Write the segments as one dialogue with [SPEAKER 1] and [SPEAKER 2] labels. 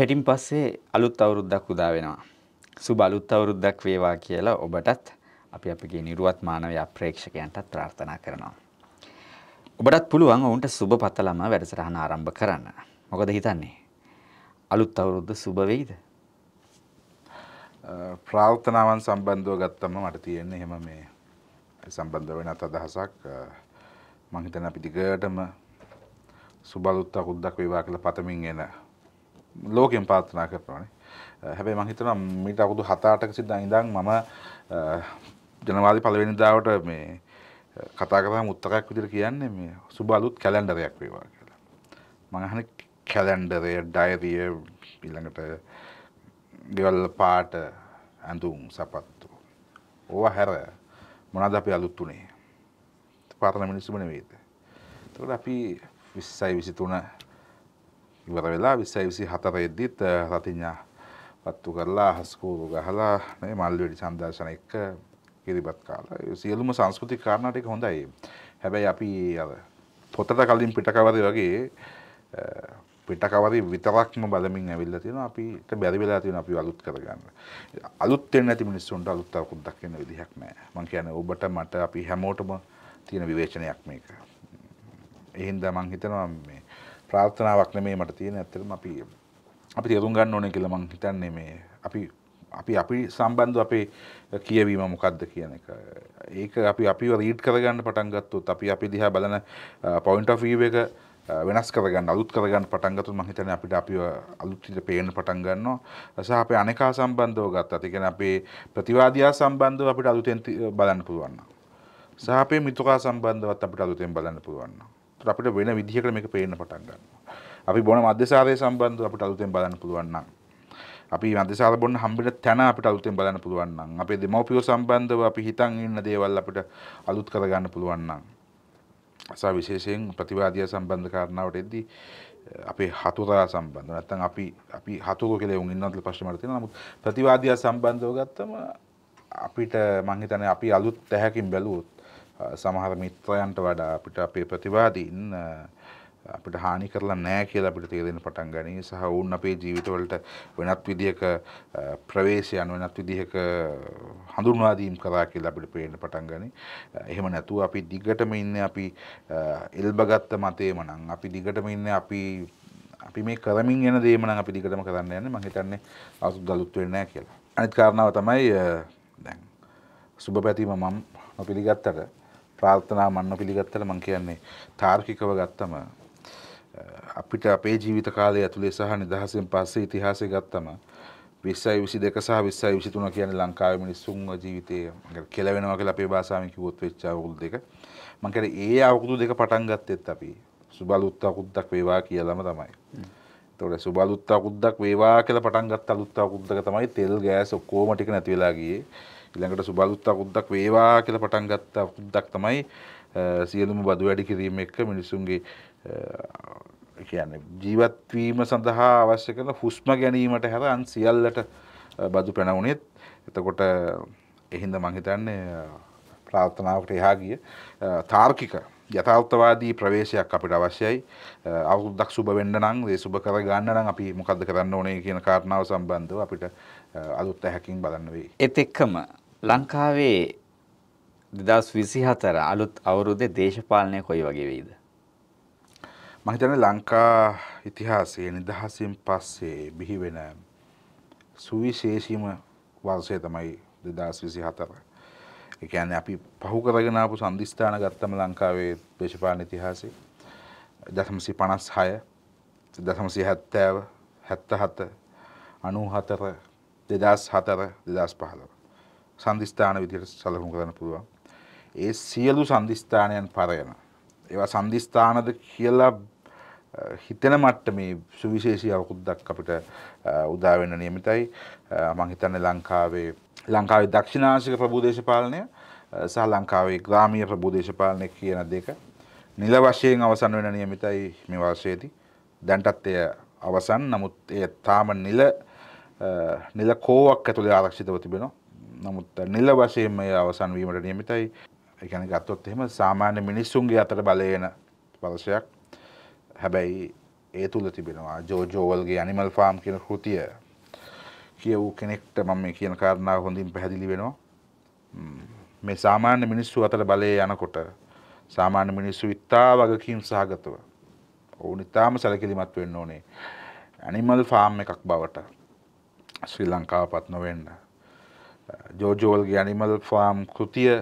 [SPEAKER 1] හෙටින් පස්සේ අලුත් අවුරුද්දක් උදා වෙනවා. සුබ අලුත් අවුරුද්දක් වේවා කියලා ඔබටත් අපි අපගේ නිරුවත් මානවයා ප්‍රේක්ෂකයන්ටත් ප්‍රාර්ථනා කරනවා. ඔබටත් පුළුවන් ඔවුන්ට සුබ පතලම වැඩසටහන ආරම්භ කරන්න. මොකද හිතන්නේ? අලුත් අවුරුද්ද සුබ වෙයිද? ප්‍රාර්ථනාවන් සම්බන්ධව ගත්තම මට තියෙන්නේ එහෙම මේ සම්බන්ධ වෙනත් අදහසක් මං හිතන අපි දිගටම සුබ අලුත් අවුරුද්දක් වේවා කියලා පතමින් එන ලෝකෙන් පාත්තනා කරනවානේ හැබැයි මං හිතනවා මීට අවුරුදු 7-8ක සිට ඉඳන් මම ජනවාදී පළවෙනිදාවට මේ කතා කරා මුත්තකයක් විදිහට කියන්නේ මේ සුබ අලුත් කැලෙන්ඩරයක් වේවා කියලා. මං අහන්නේ කැලෙන්ඩරය, ඩයරිය ඊළඟට ගෙවල් පාට ඇඳුම් සපත්තු. ඕවා හැර මොනවද අපි අලුත් උනේ? පාරණ මිනිස්සුම නෙවෙයිද? එතකොට අපි 20යි 23 ඉවර වෙලා විස්සයි විසි හතරෙද්දිත් රතිඥා පත්තු කරලා හස්කූරු ගහලා මේ මල්වැඩි සන්දර්ශන එක්ක කිරිබත් කාලා සියලුම සංස්කෘතික කාරණාටික හොඳයි හැබැයි අපි අර පොතට කලින් පිටකවරි වගේ පිටකවරි විතරක්ම බලමින් ඇවිල්ලා තියෙනවා අපිට බැරි වෙලා තියෙනවා අපි අලුත් කරගන්න. අලුත් වෙන්නේ නැති මිනිස්සුන්ට අලුත් අකුද්දක් වෙන විදිහක් නැහැ. මම කියන්නේ ඔබට මට අපි හැමෝටම තියෙන විවේචනයක් මේක. එහෙනම් මම හිතනවා මේ ප්‍රාර්ථනාවක් නෙමේ මට තියෙන ඇත්තටම අපි අපි තේරුම් ගන්න ඕනේ කියලා මම හිතන්නේ මේ අපි අපි අපි සම්බන්ධ අපේ කියවීම මොකක්ද කියන එක ඒක අපි අපිව රීඩ් කරගන්න පටන් ගත්තොත් අපි අපි දිහා බලන පොයින්ට් ඔෆ් වීව් එක වෙනස් කරගන්න අලුත් කරගන්න පටන් ගත්තොත් මම හිතන්නේ අපිට අපිව අලුත් විදිහට පේන්න පටන් ගන්නවා සහ අපේ අනේකා සම්බන්ධව ගත්තත් ඒ කියන්නේ අපේ ප්‍රතිවාදියා සම්බන්ධව අපිට අලුතෙන් බලන්න පුළුවන් සහ අපේ මිතුකා සම්බන්ධවත් අපිට අලුතෙන් බලන්න පුළුවන් අපිට වෙන විදිහකට මේක පේන්න පටන් ගන්නවා. අපි බොන මධ්‍යසාරය සම්බන්ධව අපිට අලුතෙන් බලන්න පුළුවන් නම් අපි මධ්‍යසාර බොන්න හම්බෙන තැන අපිට අලුතෙන් බලන්න පුළුවන් නම් අපේ දෙමව්පියෝ සම්බන්ධව අපි හිතන් ඉන්න දේවල් අපිට අලුත් කරගන්න පුළුවන් නම් අසා විශේෂයෙන් ප්‍රතිවාදියා සම්බන්ධ කාරණාවට එද්දී අපේ හතුරා සම්බන්ධ නැත්තම් අපි අපි හතුරු කියලා වුන් ඉන්නවද ප්‍රශ්න මට තියෙනවා නමුත් ප්‍රතිවාදියා සම්බන්ධව ගත්තම අපිට මං හිතන්නේ අපි අලුත් තැහැකින් බැලුවොත් සමහර මිත්‍රයන්ට වඩා අපිට අපේ ප්‍රතිවාදීන් අපිට හානි කරලා නෑ කියලා අපිට තේරෙන පටන් ගනී සහ ඔවුන් අපේ ජීවිතවලට වෙනත් විදිහක ප්‍රවේශයන් වෙනත් විදිහක හඳුන්වා දීම් කරා කියලා අපිට පේන්න පටන් ගනී. එහෙම නැතුව අපි දිගටම ඉන්නේ අපි එල්බගත්ත මතේම නම් අපි දිගටම ඉන්නේ අපි අපි මේ කරමින් යන දේම නම් අපි දිගටම කරන්න යන්නේ මම හිතන්නේ අවුරුදු ගලුත් වෙන්නේ නැහැ කියලා. අනිත් කාරණාව තමයි දැන් සුබ පැතීම මම පිළිගත්තට ප්‍රාර්ථනා මන්න පිළිගත්තල මං කියන්නේ තාර්කිකව ගත්තම අපිට අපේ ජීවිත කාලය ඇතුළේ සහ නිදහසෙන් පස්සේ ඉතිහාසය ගත්තම විස්සයි විසි දෙක සහ විස්සයි විසිතුන කියන ලංකාව මිනිස්සුන්ව ජීවිතය කෙලවෙනවා කියලා අපේ භාෂාවෙන් කිව්වොත් වෙච්ච අවුරුදු දෙක මං කියන්නේ ඒ අවුරුදු දෙක පටන් ගත්තෙත් අපි සුබලුත් අවුරුද්දක් වේවා කියලාම තමයි. එතකොට සුබලුත් අවුරුද්දක් වේවා කියලා පටන් ගත්ත අලුත් අවුරුද්දක තමයි තෙල් ගෑස් ඔක්කොම ටික නැති වෙලා ගියේ. ඉළඟට සුබලුත් අකුද්දක් වේවා කියල පටන් ගත්ත අකුද්දක් තමයි සියලුම බදු වැඩි කිරීම එක්ක මිනිසුන්ගේ කියන ජීවත්වීම සඳහා අවශ්‍ය කරන හුස්ම ගැනීමට හැර අන් සියල්ලට බදු පැනවුණෙත් එතකොට එහින්ද මංහිතන්නේ ප්‍රාර්ථනාවට එහා ගිය තාර්කික යථාර්ථවාදී ප්‍රවේශයක් අපිට අවශ්‍යයි අවුරුද්දක් සුබ වෙන්න නම් ඒ සුබ කර ගන්න නම් අපි මොකද්ද කරන්න ඕනේ කියන කාරණාව සම්බන්ධව අපිට අලුත් ඇහැකින් බලන්න වෙයි. ඒත් එක්කම ලංකාවේ 2024 අලුත් අවුරුද්දේ දේශපාලනය කොයි වගේ වෙයිද? මම හිතන්නේ ලංකා ඉතිහාසයේ නිදහසින් පස්සේ බිහි වෙන සුවිශේෂීම වර්ෂය තමයි 2024. ඒ කියන්නේ අපි පහු කරගෙන ආපු සම්දිස්ථාන ගත්තම ලංකාවේ දේශපාලන ඉතිහාසයේ 1956 1970 77 94 2004 2015 සන්ධිස්ථාන විදිහට සලකුණු කරන්න පුළුවන්. ඒ සියලු සන්ධිස්ථානයන් පරයන. ඒවා සන්ධිස්ථානද කියලා හිතෙන මට්ට මේ සුවිශේෂී අවකුද්දක් අපිට උදාවෙන්න නියමිතයි. මං හිතන්නේ ලංකාවේ ලංකාවේ දක්ෂිණාංශික ප්‍රබෝධේශපාලනය සහ ලංකාවේ ග්‍රාමීය ප්‍රබෝධේශපාලනය කියන දෙක නිල වශයෙන් අවසන් වෙන නියමිතයි මේ වර්ෂයේදී. දැන්ටත් එය අවසන්. නමුත් එය තාම නිල නිල කෝවක් ඇතුලේ ආරක්ෂිතව තිබෙනවා. නමුත් නිල වශයෙන් මේ අවසන් වීමට නියමිතයි. ඒ කියන්නේ ගත්තොත් එහෙම සාමාන්‍ය මිනිස්සුන්ගේ අතර බලයන පලශයක්. හැබැයි ඒ තුල තිබෙනවා ජෝජෝවල්ගේ ඇනිමල් ෆාම් කියන කෘතිය. කියවූ කෙනෙක්ට මම මේ කියන කාරණාව හොඳින් පැහැදිලි වෙනවා. මේ සාමාන්‍ය මිනිස්සු අතර බලය යනකොට සාමාන්‍ය මිනිස්සු ඉතා වගකීම් සහගතව ඔවුන් ඉතාම සැලකිලිමත් වෙන්න ඕනේ. ඇනිමල් ෆාම් එකක් බවට ශ්‍රී ලංකාවපත් නොවෙන්න ජෝජෝල්ගේ අනිමල් ෆාම් කෘතිය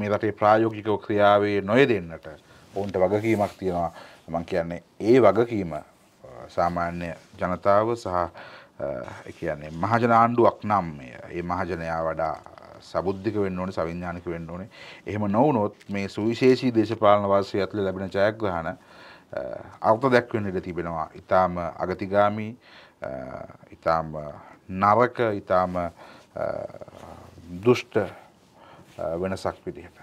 [SPEAKER 1] මේ රටේ ප්‍රායෝගිකව ක්‍රියාවේ නොය දෙන්නට ඔවුන්ට වගකීමක් තියෙනවා මං කියන්නේ ඒ වගකීම සාමාන්‍ය ජනතාව සහ කියන්නේ මහජන ආණ්ඩුවක් නම් ඒ මහජනයා වඩා සබුද්ධික වෙන්න ඕනේ සවිඥානික වෙන්න ඕනේ. එහෙම නොවුනොත් මේ සුවිශේෂී දේශපාලන වාසිය ඇතුළේ ලැබෙන ජයග්‍රහණ අර්ථ දැක්වෙන්න ඉඩ තිබෙනවා. ඊටාම අගතිගාමි ඊටාම නරක ඊටාම දුෂ්ට වෙනසක් විදිහට.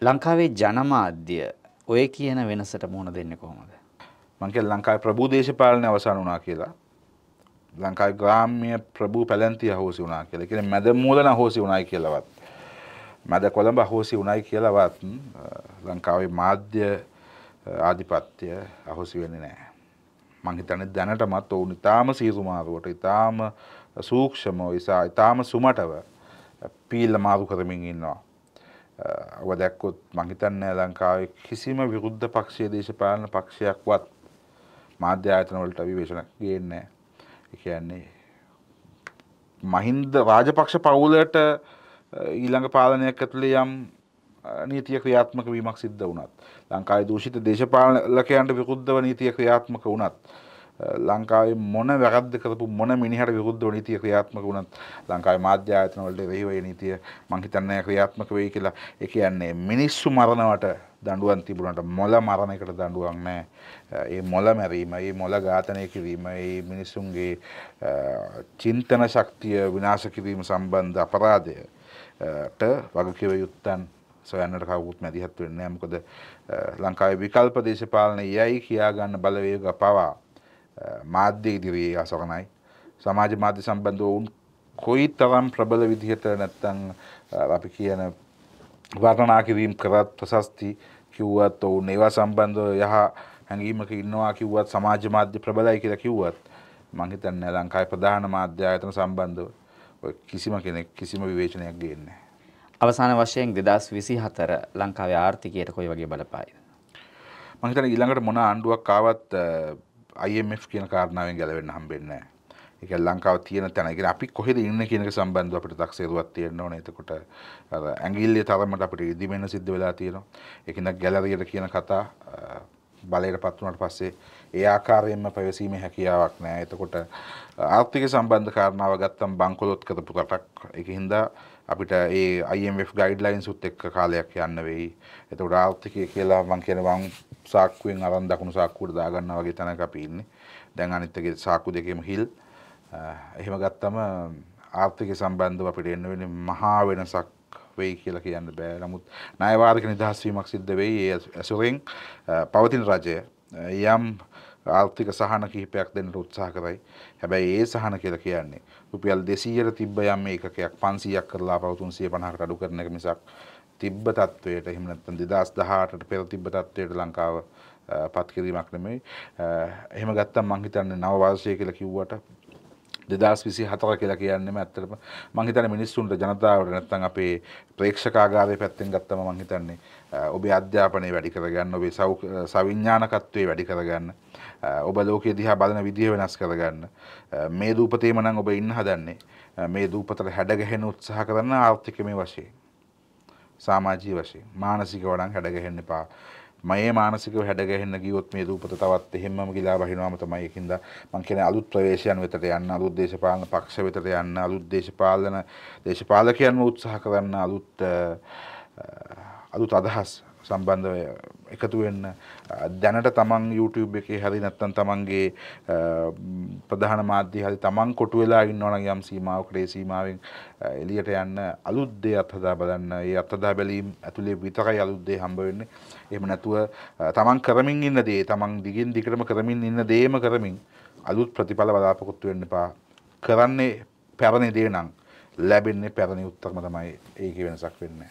[SPEAKER 1] ලංකාවේ ජනමාධ්‍ය ඔය කියන වෙනසට මුහුණ දෙන්න කොහොමද? මංකෙල් ලංකායි ප්‍රභූ දේශපාලනය අවසන් වනා කියලා ලංකායි ග්‍රාම්ය ප්‍රභූ පැලැන්ති හෝසි වනා කියලා කියෙන මැද මූලන හෝසි වනායි කියලවත්. මැද කොළඹ හෝසි වනයි කියලවත් ලංකාවේ මාධ්‍ය ආධිපත්‍ය අහොසි වෙන්නේ නෑ. මංහිතන දැනටමත් ඔවුන් ඉතාම සීරුමාරුවට ඉතාම සූක්ෂමෝ නිසා ඉතාම සුමටව පීල්ල මාරු කරමින් ඉන්නවා. ඔව දැක්කොත් මහිතන්නේ ලංකාවේ කිසිම විරුද්ධ පක්ෂයේ දේශපාලන පක්ෂයක්වත් මාධ්‍ය ආයතන වලට අවිවේචන ගේන්නේ නැහැ. කියන්නේ මහින්ද රාජපක්ෂ පවුලට ඊළඟ පාලනයක් ඇතුළේ යම් නීතිය ක්‍රියාත්මක වීමක් සිද්ධ වුණත් ලංකාවේ දූෂිත දේශපාලකයන්ට විරුද්ධව නීතිය ක්‍රියාත්මක වුණත් ලංකාවේ මොන වැරද්ද කරපු මොන මිනිහට විරුද්ධව නීතිය ක්‍රියාත්මක වුණත් ලංකාවේ මාධ්‍ය ආයතන වලට එරෙහිව ඒ නීතිය මං හිතන්නේ ක්‍රියාත්මක වෙයි කියලා. ඒ කියන්නේ මිනිස්සු මරනවට දඬුවම් තිබුණාට මොළ මරණයකට දඬුවම් නැහැ. ඒ මොළ මැරීම, ඒ මොළ ඝාතනය කිරීම, ඒ මිනිසුන්ගේ චින්තන ශක්තිය විනාශ කිරීම සම්බන්ධ අපරාධයට වගකීම යුත්තන් සොයන්නට කවුරුත් මැදිහත් වෙන්නේ නැහැ. මොකද ලංකාවේ විකල්ප දේශපාලන යයි කියා ගන්න බලවේග පවා මාධ්‍ය ඉදිරියේ අසරණයි සමාජ මාධ්‍ය සම්බන්ධව ඔවුන් කොයි තරම් ප්‍රබල විදිහට නැත්තං අපි කියන වර්ණනා කිරීම් කරත් ප්‍රශස්ති කිව්වත් ඔවුන් ඒවා සම්බන්ධව යහ හැඟීමක ඉන්නවා කිව්වත් සමාජ මාධ්‍ය ප්‍රබලයි කියලා කිව්වත් මං හිතන්නේ ලංකාවේ ප්‍රධාන මාධ්‍ය ආයතන සම්බන්ධව ඔය කිසිම කෙනෙක් කිසිම විවේචනයක් ගේන්නේ නැහැ. අවසාන වශයෙන් 2024 ලංකාවේ ආර්ථිකයට කොයි වගේ බලපායිද? මං හිතන්නේ ඊළඟට මොන ආණ්ඩුවක් ආවත් අයMF කියන කාරණාවෙන් ගැලවෙන්න හම්බෙන්නේ නැහැ. ඒක ලංකාව තියෙන තැන. ඒ කියන්නේ අපි කොහෙද ඉන්නේ කියන එක සම්බන්ධව අපිට තක්සේරුවක් තියෙන්න ඕනේ. එතකොට අර ඇඟිල්ලේ තරමට අපිට ඉදිමෙන්න සිද්ධ වෙලා තියෙනවා. ඒකින්ද ගැලරියට කියන කතා බලයටපත් වුණාට පස්සේ ඒ ආකාරයෙන්ම පැවසීමේ හැකියාවක් නැහැ. එතකොට ආර්ථික සම්බන්ධ කාරණාව ගත්තම් බංකොලොත් කරපු රටක්. ඒකින්ද අපිට ඒ IMF ගයිඩ්ලයින්ස් උත් එක්ක කාලයක් යන්න වෙයි. එතකොට ආර්ථිකය කියලා මම කියනවා සාක්කුවෙන් අරන් දකුණු සාක්කුවට දාගන්නා වගේ තැනක අපි ඉන්නේ. දැන් අනිත් එකේ සාක්කු දෙකේම හිල් එහෙම ගත්තම ආර්ථික සම්බන්ධව අපිට එන්න වෙන්නේ මහා වෙනසක් වෙයි කියලා කියන්න බෑ. නමුත් ණයවාරික නිදහස් වීමක් සිද්ධ වෙයි. ඒ ඇසුරෙන් පවතින රජය යම් ආර්ථික සහන කිහිපයක් දෙන්න උත්සාහ කරයි. හැබැයි ඒ සහන කියලා කියන්නේ රුපියල් 200ට තිබ්බ යම් ඒකකයක් 500ක් කරලා පව 350කට අඩු කරන එක මිසක් තිබ්බ තත්ත්වයට එහෙම නැත්නම් 2018ට පෙර තිබ්බ තත්ත්වයට ලංකාව පත් කිරීමක් නෙමෙයි. එහෙම ගත්තම් මං හිතන්නේ නව වර්ෂය කියලා කිව්වට 2024 කියලා කියන්නේම ඇත්තටම මං හිතන්නේ මිනිස්සුන්ට ජනතාවට නැත්නම් අපේ ප්‍රේක්ෂකාගාරය පැත්තෙන් ගත්තම මං හිතන්නේ ඔබේ අධ්‍යාපනය වැඩි කරගන්න ඔබේ සවිඥානකත්වය වැඩි කරගන්න ඔබ ලෝකයේ දිහා බලන විදිය වෙනස් කරගන්න මේ දූපතේම නම් ඔබ ඉන්න හදන්නේ මේ දූපතට හැඩගැහෙන උත්සාහ කරන ආර්ථිකමේ වශයෙන් සාමාජී වශයෙන් මානසික වඩන් හැඩගහෙන්න එපා මේ මානසික හැඩගහෙන්න ගියොත් මේ දූපත තවත් එහෙම්ම ගිලා බහිනවාම තමයි ඒකින්ද මම කියන්නේ අලුත් ප්‍රවේශයන් වෙතට යන්න අලුත් දේශපාලන පක්ෂ වෙතට යන්න අලුත් දේශපාලන දේශපාලකයන්ව උත්සාහ කරන්න අලුත් අලුත් අදහස් සම්බන්ධ එකතු වෙන්න දැනට තමන් YouTube එකේ හරි නැත්නම් තමන්ගේ ප්‍රධාන මාධ්‍ය හරි තමන් කොටු වෙලා ඉන්නවා නම් යම් සීමාවකට ඒ සීමාවෙන් එළියට යන්න අලුත් දේ අත්හදා බලන්න. ඒ අත්හදා බැලීම ඇතුලේ විතරයි අලුත් දේ හම්බ වෙන්නේ. එහෙම නැතුව තමන් කරමින් ඉන්න දේ තමන් දිගින් දිගටම කරමින් ඉන්න දේම කරමින් අලුත් ප්‍රතිඵල බලාපොරොත්තු වෙන්න එපා. කරන්නේ පැරණි දේ නම් ලැබෙන්නේ පැරණි උත්තරම තමයි ඒකේ වෙනසක් වෙන්නේ.